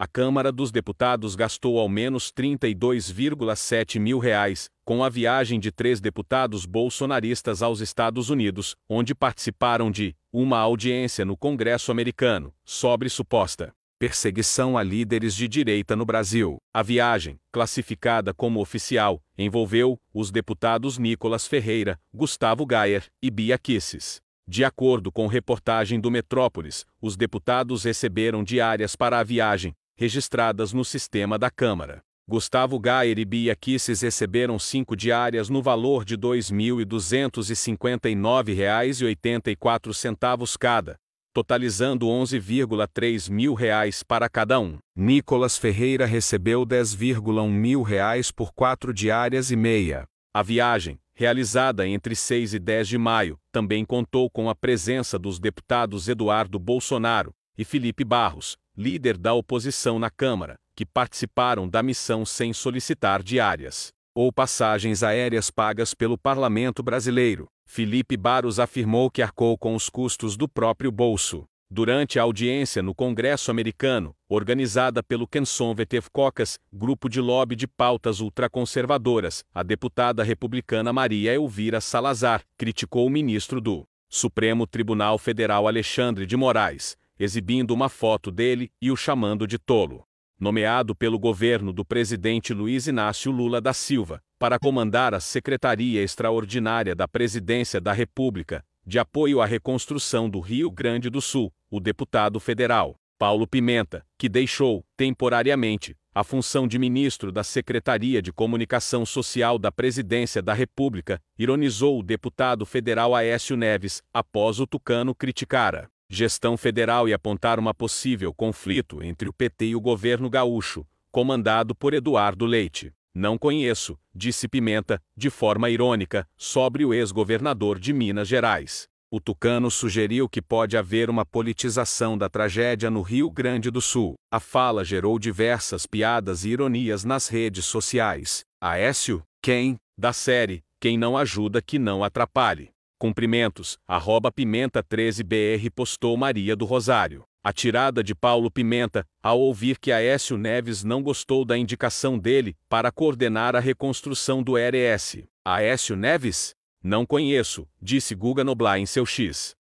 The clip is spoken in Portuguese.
a Câmara dos Deputados gastou ao menos 32,7 mil reais, com a viagem de três deputados bolsonaristas aos Estados Unidos, onde participaram de uma audiência no Congresso americano sobre suposta perseguição a líderes de direita no Brasil. A viagem, classificada como oficial, envolveu os deputados Nicolas Ferreira, Gustavo Gayer e Bia Kisses. De acordo com reportagem do Metrópolis, os deputados receberam diárias para a viagem, registradas no sistema da Câmara. Gustavo Gayer e Bia Kisses receberam cinco diárias no valor de R$ 2.259,84 cada, totalizando R$ 11,3 mil reais para cada um. Nicolas Ferreira recebeu R$ 10,1 mil reais por quatro diárias e meia. A viagem, realizada entre 6 e 10 de maio, também contou com a presença dos deputados Eduardo Bolsonaro e Felipe Barros, líder da oposição na Câmara, que participaram da missão sem solicitar diárias ou passagens aéreas pagas pelo parlamento brasileiro. Felipe Barros afirmou que arcou com os custos do próprio bolso. Durante a audiência no Congresso americano, organizada pelo Conservative Cocas, grupo de lobby de pautas ultraconservadoras, a deputada republicana Maria Elvira Salazar criticou o ministro do Supremo Tribunal Federal Alexandre de Moraes, exibindo uma foto dele e o chamando de tolo. Nomeado pelo governo do presidente Luiz Inácio Lula da Silva, para comandar a Secretaria Extraordinária da Presidência da República, de apoio à reconstrução do Rio Grande do Sul, o deputado federal Paulo Pimenta, que deixou, temporariamente, a função de ministro da Secretaria de Comunicação Social da Presidência da República, ironizou o deputado federal Aécio Neves, após o Tucano criticara gestão federal e apontar uma possível conflito entre o PT e o governo gaúcho, comandado por Eduardo Leite. Não conheço, disse Pimenta, de forma irônica, sobre o ex-governador de Minas Gerais. O Tucano sugeriu que pode haver uma politização da tragédia no Rio Grande do Sul. A fala gerou diversas piadas e ironias nas redes sociais. Aécio, quem, da série, quem não ajuda que não atrapalhe. Cumprimentos, arroba Pimenta 13BR postou Maria do Rosário. A tirada de Paulo Pimenta, ao ouvir que Aécio Neves não gostou da indicação dele para coordenar a reconstrução do RS. Aécio Neves? Não conheço, disse Guga Noblar em seu X.